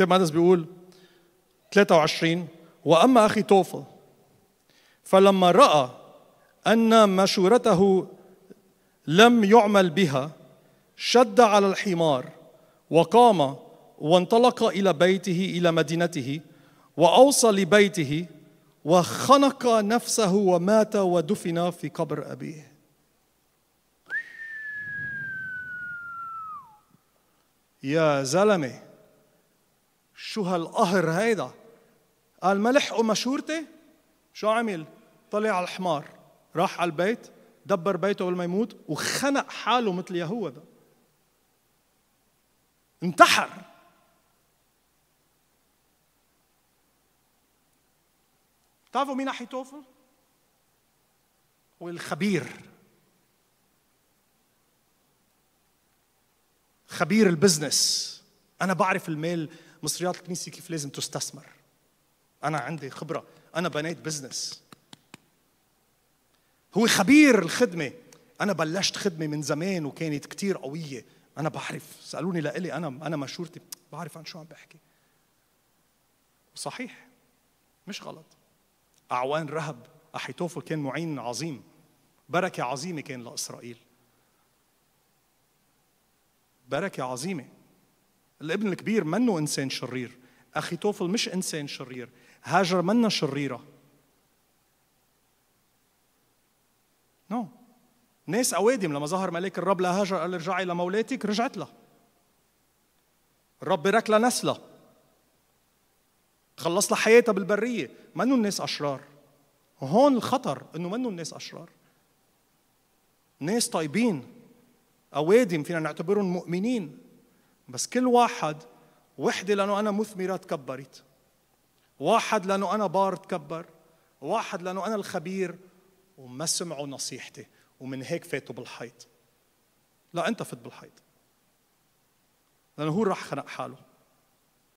كتاب مقدس بيقول 23 واما اخي توفل فلما راى ان مشورته لم يعمل بها شد على الحمار وقام وانطلق الى بيته الى مدينته واوصى لبيته وخنق نفسه ومات ودفن في قبر ابيه يا زلمه شو هالقهر هيدا قال ما لحقوا مشورتي شو عمل طلع على الحمار راح على البيت دبر بيته قبل ما يموت وخنق حاله مثل يهوذا انتحر بتعرفوا مين احيتوفل؟ والخبير خبير البزنس انا بعرف المال مصريات الكنيسه كيف لازم تستثمر انا عندي خبره انا بنيت بزنس هو خبير الخدمه انا بلشت خدمه من زمان وكانت كثير قويه انا بعرف سالوني لإلي انا انا مشورتي بعرف عن شو عم بحكي صحيح مش غلط اعوان رهب احيتوفل كان معين عظيم بركه عظيمه كان لاسرائيل بركه عظيمه الابن الكبير منه انسان شرير اخي توفل مش انسان شرير هاجر منا شريره نو no. ناس اوادم لما ظهر ملاك الرب لهاجر قال ارجعي لمولاتك رجعت لها الرب بركلا لها نسله خلص لها حياتها بالبريه منو الناس اشرار هون الخطر انه منو الناس اشرار ناس طيبين اوادم فينا نعتبرهم مؤمنين بس كل واحد وحده لانه انا مثمره تكبرت واحد لانه انا بار تكبر واحد لانه انا الخبير وما سمعوا نصيحتي ومن هيك فاتوا بالحيط لا انت فت بالحيط لانه هو راح خنق حاله